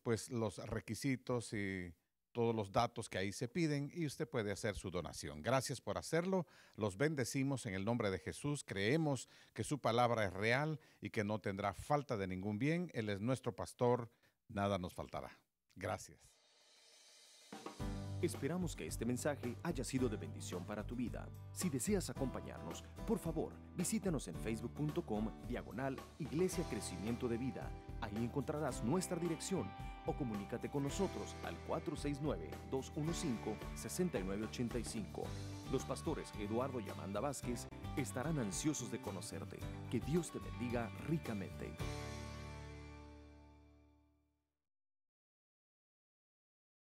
pues los requisitos y todos los datos que ahí se piden y usted puede hacer su donación. Gracias por hacerlo. Los bendecimos en el nombre de Jesús. Creemos que su palabra es real y que no tendrá falta de ningún bien. Él es nuestro pastor. Nada nos faltará. Gracias. Esperamos que este mensaje haya sido de bendición para tu vida. Si deseas acompañarnos, por favor, visítanos en facebook.com diagonal Iglesia Crecimiento de Vida Ahí encontrarás nuestra dirección o comunícate con nosotros al 469-215-6985. Los pastores Eduardo y Amanda Vázquez estarán ansiosos de conocerte. Que Dios te bendiga ricamente.